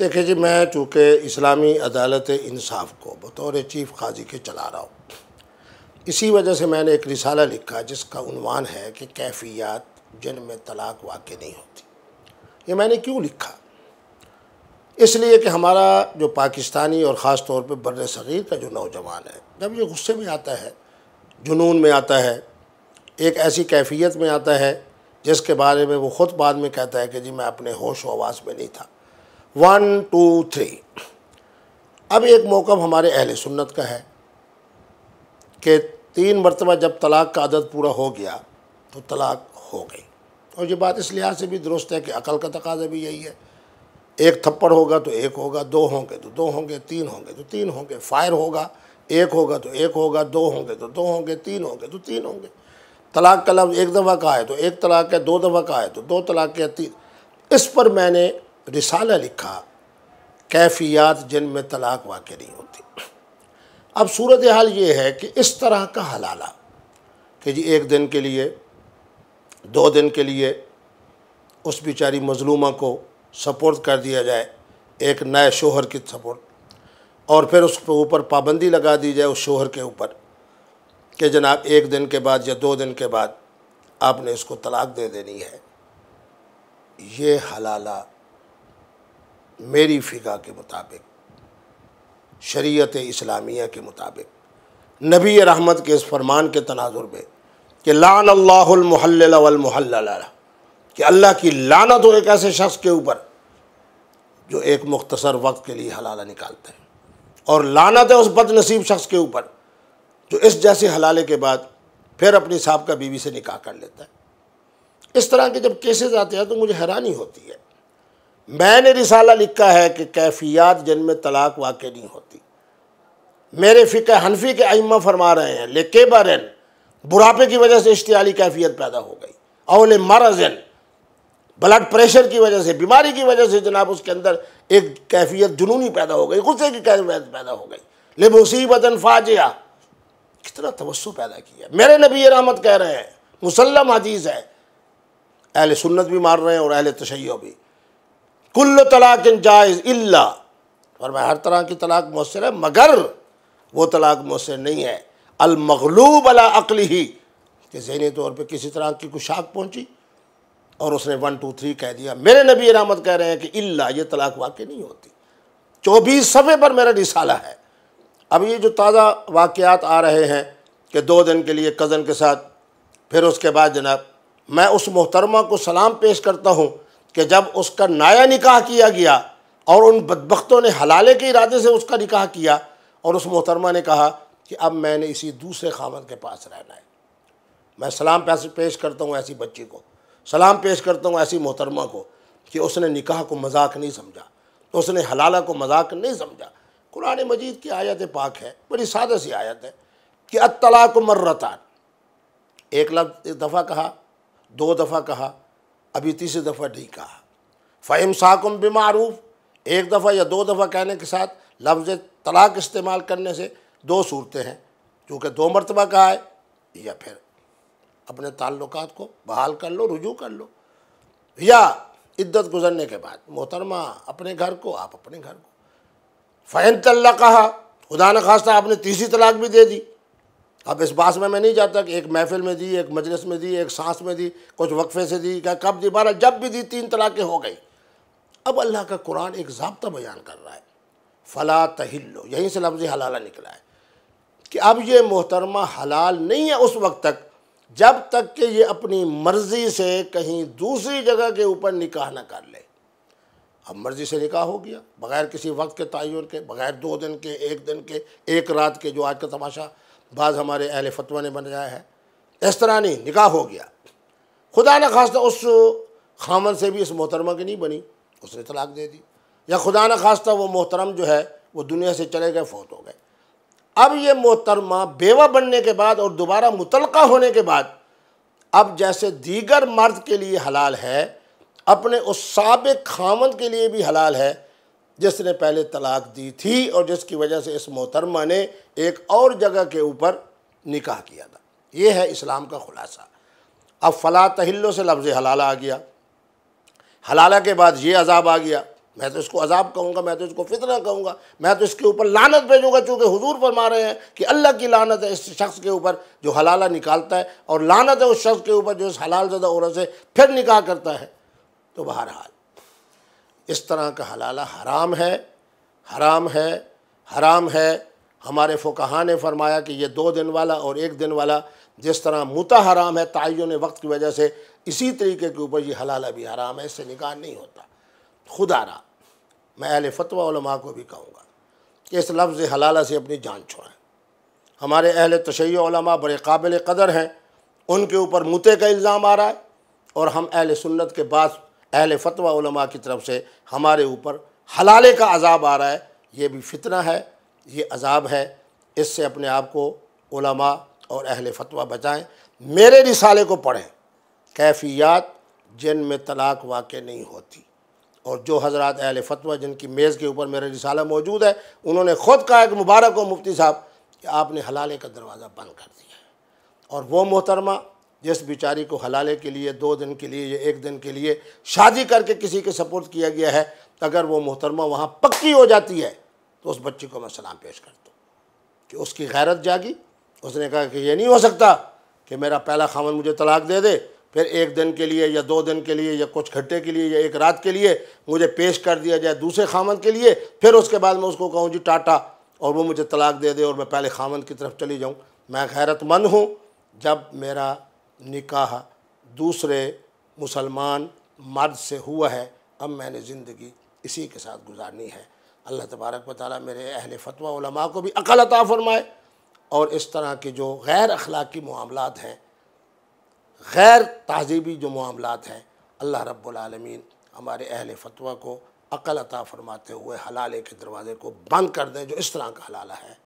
देखिए जी मैं चूँकि इस्लामी अदालत इंसाफ को बतौर चीफ काजी के चला रहा हूँ इसी वजह से मैंने एक रिसाला लिखा जिसका उनवान है कि कैफियात में तलाक वाक़ नहीं होती ये मैंने क्यों लिखा इसलिए कि हमारा जो पाकिस्तानी और ख़ास तौर पर बर सग़ीर का जो नौजवान है जब ये गुस्से में आता है जुनून में आता है एक ऐसी कैफियत में आता है जिसके बारे में वो ख़ुद बाद में कहता है कि जी मैं अपने होश व आवास में नहीं था वन टू थ्री अब एक मौक़ हमारे अहले सुन्नत का है कि तीन मरतबा जब तलाक़ का आदत पूरा हो गया तो तलाक़ हो गई और ये बात इस लिहाज से भी दुरुस्त है कि अकल का तकाजा भी यही है एक थप्पड़ होगा तो एक होगा दो होंगे तो दो होंगे तीन होंगे तो तीन होंगे फायर होगा एक होगा तो एक होगा दो होंगे तो दो होंगे तीन होंगे तो तीन होंगे तलाक का लफ्ज़ एक दफ़ा का है तो एक तलाक है दो दफ़ा का है तो दो तलाक है तीन इस पर मैंने रिसाला लिखा कैफियात जिन में तलाक वाक़ नहीं होती अब सूरत हाल ये है कि इस तरह का हलाला कि जी एक दिन के लिए दो दिन के लिए उस बेचारी मजलूमा को सपोर्ट कर दिया जाए एक नए शोहर की सपोर्ट और फिर उस पर ऊपर पाबंदी लगा दी जाए उस शोहर के ऊपर कि जनाब एक दिन के बाद या दो दिन के बाद आपने इसको तलाक दे देनी है ये हलाला मेरी फ़िका के मुताबिक शरीयत इस्लामिया के मुताबिक नबी रहमत के इस फरमान के तनाजुर में कि लान अल्लाहमहल कि अल्लाह की लानत हो एक ऐसे शख्स के ऊपर जो एक मुख्तसर वक्त के लिए हलाला निकालता है और लानत है उस बदनसीब शख्स के ऊपर जो इस जैसे हलाले के बाद फिर अपनी साहब का बीवी से निकाह कर लेता है इस तरह के जब केसेस आते हैं तो मुझे हैरानी होती है मैंने रिसाला लिखा है कि कैफियात में तलाक वाक़ नहीं होती मेरे फ़िक्र हनफी के अइमा फरमा रहे हैं लेकेबरन बुढ़ापे की वजह से इश्तियाली कैफियत पैदा हो गई अवल मरजन ब्लड प्रेशर की वजह से बीमारी की वजह से जनाब उसके अंदर एक कैफियत जुनूनी पैदा हो गई गुस्से की कैफियत पैदा हो गई ले मुसीबतन फाजिया कितना तवस्सु पैदा किया मेरे नबी रहमत कह रहे हैं मुसलम हदीस है अहल सुन्नत भी मार रहे हैं और अहल तशैय भी कुल्ल तलाक जायज़ इल्ला और मैं हर तरह की तलाक मौसर है मगर वो तलाक मौसर नहीं है अलमगलूब अला अकल ही कि जहनी तौर पर किसी तरह की कुशाक पहुँची और उसने वन टू थ्री कह दिया मेरे नबी रामत कह रहे हैं कि इल्ला ये तलाक वाकई नहीं होती चौबीस सफ़े पर मेरा रिसाला है अब ये जो ताज़ा वाक़ात आ रहे हैं कि दो दिन के लिए कज़न के साथ फिर उसके बाद जनाब मैं उस मोहतरमा को सलाम पेश करता हूँ कि जब उसका नाया निकाह किया गया और उन बदबख्तों ने हलाले के इरादे से उसका निकाह किया और उस मोहतरमा ने कहा कि अब मैंने इसी दूसरे खामद के पास रहना है मैं सलाम पेश करता हूँ ऐसी बच्ची को सलाम पेश करता हूँ ऐसी मोहतरमा को कि उसने निकाह को मजाक नहीं समझा उसने हलाला को मजाक नहीं समझा कुरान मजीद की आयत पाक है बड़ी सादे सी आयत है कि अतलाक मर्रता एक लफ एक दफ़ा कहा दो दफ़ा कहा अभी तीसरी दफ़ा नहीं कहा फ़हम साकुम बेमारूफ एक दफ़ा या दो दफ़ा कहने के साथ लफ्ज़ तलाक इस्तेमाल करने से दो सूरतें हैं चूँकि दो मरतबा कहा है या फिर अपने ताल्लुक को बहाल कर लो रुजू कर लो या इद्दत गुजरने के बाद मोहतरमा अपने घर को आप अपने घर को फ़ैन तल्ला कहा खुदा न खास्ता आपने तीसरी तलाक भी दे दी अब इस बात में मैं नहीं जाता कि एक महफिल में दी एक मजलिस में दी एक सांस में दी कुछ वक्फे से दी क्या कब दी बारह जब भी दी तीन तलाक़ें हो गई अब अल्लाह का कुरान एक जबता बयान कर रहा है फ़ला तहिल्लो यहीं से लफ्ज़ हलाला निकला है कि अब ये मोहतरमा हलाल नहीं है उस वक्त तक जब तक कि ये अपनी मर्ज़ी से कहीं दूसरी जगह के ऊपर निकाह ना कर ले अब मर्ज़ी से निकाह हो गया बग़ैर किसी वक्त के तयन के बग़ैर दो दिन के एक दिन के एक रात के जो आज का तमाशा बाज हमारे अहल फतवा ने बनाया है इस तरह नहीं निकाह हो गया खुदा न था तो उस खामन से भी इस मोहतरमा की नहीं बनी उसने तलाक दे दी या खुदा न था तो वो मोहतरम जो है वो दुनिया से चले गए फौत हो गए अब ये मोहतरमा बेवा बनने के बाद और दोबारा मुतलका होने के बाद अब जैसे दीगर मर्द के लिए हलाल है अपने उस सबक खामन के लिए भी हलाल है जिसने पहले तलाक दी थी और जिसकी वजह से इस मोहतरमा ने एक और जगह के ऊपर निकाह किया था ये है इस्लाम का खुलासा अब फला तहिल्लों से लफ्ज़ हलाला आ गया हलाला के बाद ये अजाब आ गया मैं तो इसको अजाब कहूँगा मैं तो इसको फितना कहूँगा मैं तो इसके ऊपर लानत भेजूँगा चूँकि हजूर फरमा रहे हैं कि अल्लाह की लानत है इस शख्स के ऊपर जो हलाला निकालता है और लानत है उस शख्स के ऊपर जो इस हलाल ज़दा औरत से फिर निकाह करता है तो बहरहाल इस तरह का हलाला हराम है हराम है हराम है हमारे फोकहा ने फरमाया कि ये दो दिन वाला और एक दिन वाला जिस तरह मुता हराम है तयन वक्त की वजह से इसी तरीके के ऊपर ये हलाला भी हराम है इससे निकाह नहीं होता खुदा रहा मैं अहल फ़तवा को भी कहूँगा कि इस लफ्ज़ हलाला से अपनी जान छोड़ें हमारे अहल तशैमा बड़े काबिल कदर हैं उनके ऊपर मुते का इल्ज़ाम आ रहा है और हम अहल सुन्नत के बाद अहल फ़तवा की तरफ से हमारे ऊपर हलाले का अजाब आ रहा है ये भी फितना है ये अजाब है इससे अपने आप को उलमा और अहल फ़तवा बचाएँ मेरे रिसाले को पढ़ें कैफियात जिन में तलाक वाक़ नहीं होती और जो हजरत अहल फ़तवा जिनकी मेज़ के ऊपर मेरा रिसाला मौजूद है उन्होंने ख़ुद कहा कि मुबारक हो मुफ्ती साहब कि आपने हलाले का दरवाज़ा बंद कर दिया है और वो मोहतरमा जिस बिचारी को हलाले के लिए दो दिन के लिए या एक दिन के लिए शादी करके किसी के सपोर्ट किया गया है अगर वो मोहतरमा वहाँ पक्की हो जाती है तो उस बच्ची को मैं सलाम पेश करता हूँ कि उसकी गैरत जागी उसने कहा कि ये नहीं हो सकता कि मेरा पहला खामन मुझे तलाक दे दे फिर एक दिन के लिए या दो दिन के लिए या कुछ घंटे के लिए या एक रात के लिए मुझे पेश कर दिया जाए दूसरे खामन के लिए फिर उसके बाद मैं उसको कहूँ जी टाटा और वो मुझे तलाक दे दे और मैं पहले खामन की तरफ चली जाऊँ मैं गैरतमंद हूँ जब मेरा निकाह दूसरे मुसलमान मर्द से हुआ है अब मैंने ज़िंदगी इसी के साथ गुजारनी है अल्लाह तबारक वाली मेरे अहल फ़तवा को भी अकल अता फ़रमाए और इस तरह के जो गैर अखलाक़ी मामलत हैं गैर तहजीबी जो मामलत हैं अल्लाह रब्लमीन हमारे अहल फ़तवा को अकल अता फ़रमाते हुए हलाले के दरवाज़े को बंद कर दें जो इस तरह का हलाला है